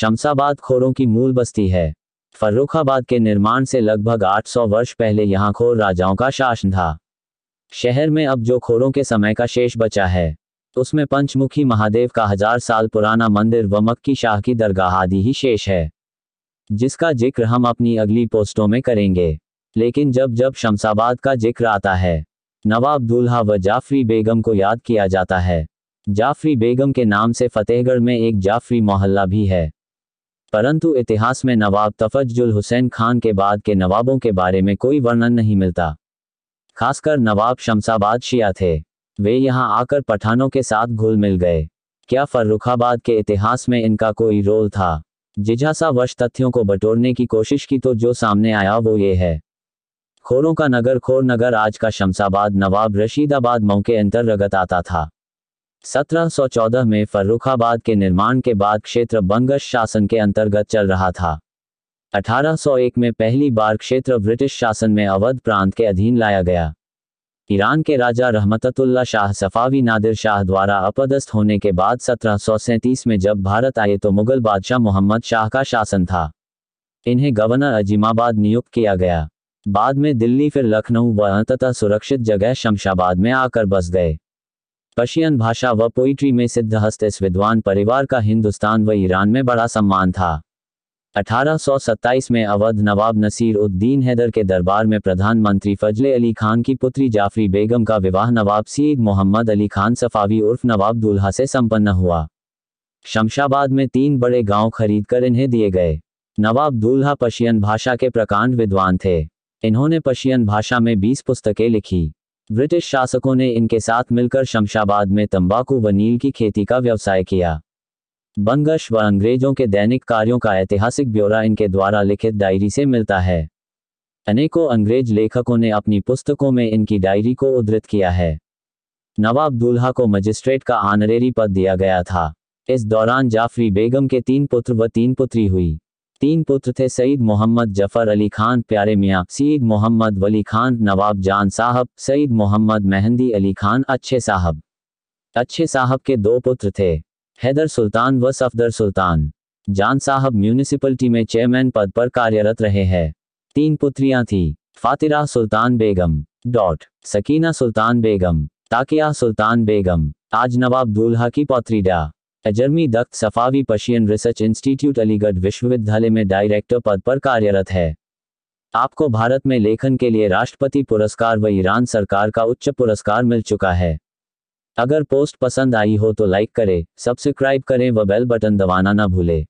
शमशाबाद खोरों की मूल बस्ती है फर्रुखाबाद के निर्माण से लगभग 800 वर्ष पहले यहाँ खोर राजाओं का शासन था शहर में अब जो खोरों के समय का शेष बचा है उसमें पंचमुखी महादेव का हजार साल पुराना मंदिर व मक्की शाह की दरगाह आदि ही शेष है जिसका जिक्र हम अपनी अगली पोस्टों में करेंगे लेकिन जब जब शमशाबाद का जिक्र आता है नवाब दुल्हा व जाफरी बेगम को याद किया जाता है जाफरी बेगम के नाम से फतेहगढ़ में एक जाफरी मोहल्ला भी है परंतु इतिहास में नवाब तफजुल हुसैन खान के बाद के नवाबों के बारे में कोई वर्णन नहीं मिलता खासकर नवाब शमसाबाद शिया थे वे यहाँ आकर पठानों के साथ घुल मिल गए क्या फर्रुखाबाद के इतिहास में इनका कोई रोल था जिजासा वश तथ्यों को बटोरने की कोशिश की तो जो सामने आया वो ये है खोरों का नगर खोर नगर आज का शमसाबाद नवाब रशीदाबाद मौके अंतर्गत आता था 1714 में फर्रुखाबाद के निर्माण के बाद क्षेत्र बंगश शासन के अंतर्गत चल रहा था 1801 में पहली बार क्षेत्र ब्रिटिश शासन में अवध प्रांत के अधीन लाया गया ईरान के राजा रहमतुल्ला शाह सफावी नादिर शाह द्वारा अपदस्थ होने के बाद सत्रह में जब भारत आए तो मुगल बादशाह मोहम्मद शाह का शासन था इन्हें गवर्नर अजीमाबाद नियुक्त किया गया बाद में दिल्ली फिर लखनऊ व अंततः सुरक्षित जगह शमशाबाद में आकर बस गए पर्शियन भाषा व पोइट्री में सिद्धहस्त इस विद्वान परिवार का हिंदुस्तान व ईरान में बड़ा सम्मान था 1827 में अवध नवाब नसीर उद्दीन हैदर के दरबार में प्रधानमंत्री फजले अली खान की पुत्री जाफरी बेगम का विवाह नवाब सईद मोहम्मद अली खान सफावी उर्फ नवाब दुल्हा से संपन्न हुआ शमशाबाद में तीन बड़े गांव कर इन्हें दिए गए नवाब दुल्हा पर्शियन भाषा के प्रकांड विद्वान थे इन्होंने पर्शियन भाषा में 20 पुस्तकें लिखी ब्रिटिश शासकों ने इनके साथ मिलकर शमशाबाद में तंबाकू व नील की खेती का व्यवसाय किया बंगश व अंग्रेजों के दैनिक कार्यों का ऐतिहासिक ब्यौरा इनके द्वारा लिखित डायरी से मिलता है अनेकों अंग्रेज लेखकों ने अपनी पुस्तकों में इनकी डायरी को उद्धृत किया है नवाब दुल्हा को मजिस्ट्रेट का आनरेरी पद दिया गया था इस दौरान जाफरी बेगम के तीन पुत्र व तीन पुत्री हुई तीन पुत्र थे सईद मोहम्मद जफर अली खान प्यारे मियाँ सईद मोहम्मद वली खान नवाब जान साहब सईद मोहम्मद मेहंदी अली खान अच्छे साहब अच्छे साहब के दो पुत्र थे हैदर सुल्तान व सफदर सुल्तान जान साहब म्यूनिसिपलिटी में चेयरमैन पद पर कार्यरत रहे हैं तीन पुत्रियां थी फातिरा सुल्तान बेगम डॉट सकीना सुल्तान बेगम ताकिया सुल्तान बेगम आज नवाब दूल्हा की पौत्री डा एजर्मी दख्त Safavi Persian research institute Aligarh विश्वविद्यालय में डायरेक्टर पद पर कार्यरत है आपको भारत में लेखन के लिए राष्ट्रपति पुरस्कार व ईरान सरकार का उच्च पुरस्कार मिल चुका है अगर पोस्ट पसंद आई हो तो लाइक करें सब्सक्राइब करें व बेल बटन दबाना न भूलें